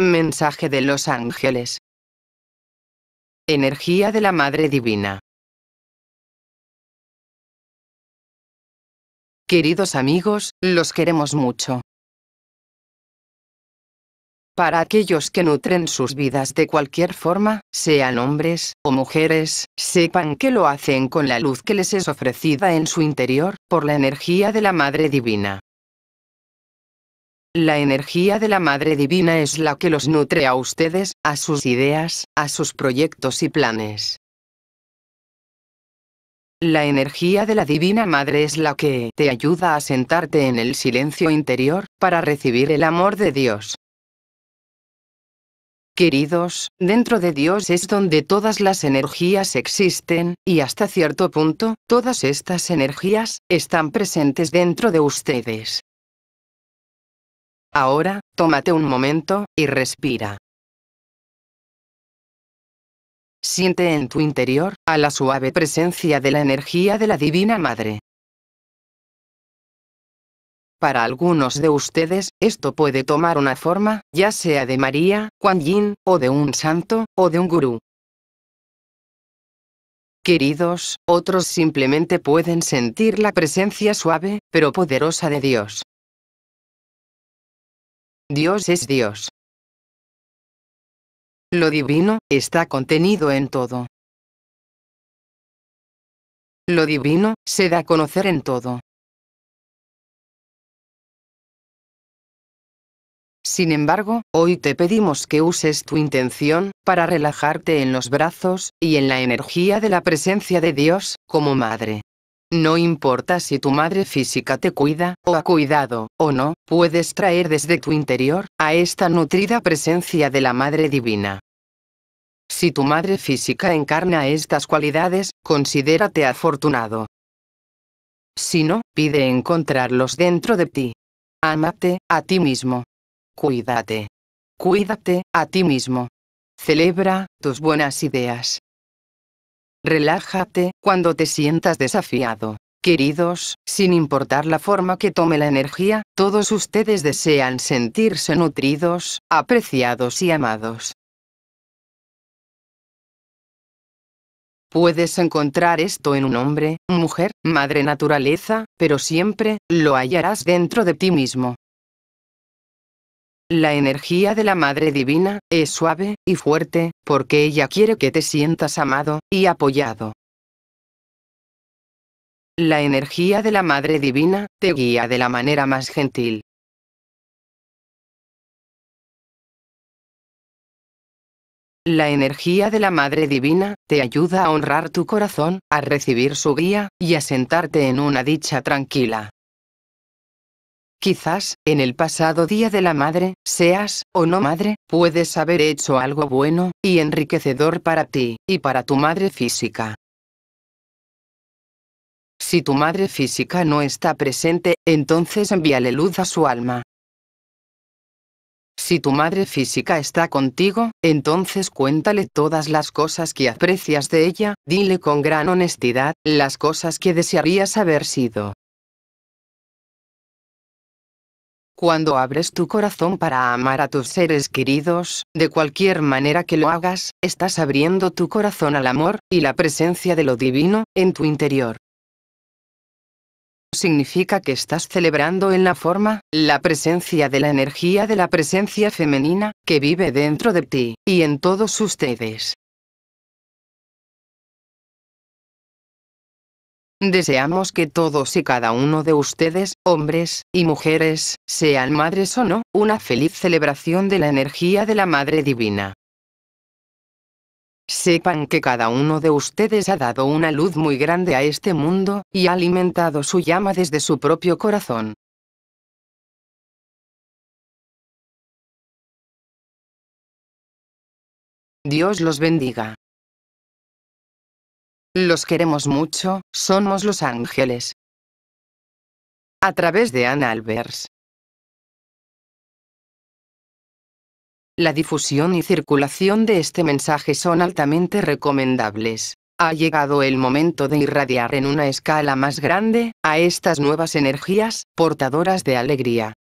Mensaje de los ángeles. Energía de la Madre Divina. Queridos amigos, los queremos mucho. Para aquellos que nutren sus vidas de cualquier forma, sean hombres o mujeres, sepan que lo hacen con la luz que les es ofrecida en su interior, por la energía de la Madre Divina. La energía de la Madre Divina es la que los nutre a ustedes, a sus ideas, a sus proyectos y planes. La energía de la Divina Madre es la que te ayuda a sentarte en el silencio interior, para recibir el amor de Dios. Queridos, dentro de Dios es donde todas las energías existen, y hasta cierto punto, todas estas energías, están presentes dentro de ustedes. Ahora, tómate un momento, y respira. Siente en tu interior, a la suave presencia de la energía de la Divina Madre. Para algunos de ustedes, esto puede tomar una forma, ya sea de María, Kuan Yin, o de un santo, o de un gurú. Queridos, otros simplemente pueden sentir la presencia suave, pero poderosa de Dios. Dios es Dios. Lo divino está contenido en todo. Lo divino se da a conocer en todo. Sin embargo, hoy te pedimos que uses tu intención para relajarte en los brazos y en la energía de la presencia de Dios como madre. No importa si tu madre física te cuida, o ha cuidado, o no, puedes traer desde tu interior, a esta nutrida presencia de la Madre Divina. Si tu madre física encarna estas cualidades, considérate afortunado. Si no, pide encontrarlos dentro de ti. Ámate, a ti mismo. Cuídate. Cuídate, a ti mismo. Celebra, tus buenas ideas. Relájate cuando te sientas desafiado. Queridos, sin importar la forma que tome la energía, todos ustedes desean sentirse nutridos, apreciados y amados. Puedes encontrar esto en un hombre, mujer, madre naturaleza, pero siempre, lo hallarás dentro de ti mismo. La energía de la Madre Divina es suave y fuerte, porque ella quiere que te sientas amado y apoyado. La energía de la Madre Divina te guía de la manera más gentil. La energía de la Madre Divina te ayuda a honrar tu corazón, a recibir su guía y a sentarte en una dicha tranquila. Quizás, en el pasado día de la madre, seas, o no madre, puedes haber hecho algo bueno, y enriquecedor para ti, y para tu madre física. Si tu madre física no está presente, entonces envíale luz a su alma. Si tu madre física está contigo, entonces cuéntale todas las cosas que aprecias de ella, dile con gran honestidad, las cosas que desearías haber sido. Cuando abres tu corazón para amar a tus seres queridos, de cualquier manera que lo hagas, estás abriendo tu corazón al amor, y la presencia de lo divino, en tu interior significa que estás celebrando en la forma, la presencia de la energía de la presencia femenina, que vive dentro de ti, y en todos ustedes. Deseamos que todos y cada uno de ustedes, hombres y mujeres, sean madres o no, una feliz celebración de la energía de la Madre Divina. Sepan que cada uno de ustedes ha dado una luz muy grande a este mundo, y ha alimentado su llama desde su propio corazón. Dios los bendiga. Los queremos mucho, somos los ángeles. A través de Ann Albers. La difusión y circulación de este mensaje son altamente recomendables. Ha llegado el momento de irradiar en una escala más grande a estas nuevas energías, portadoras de alegría.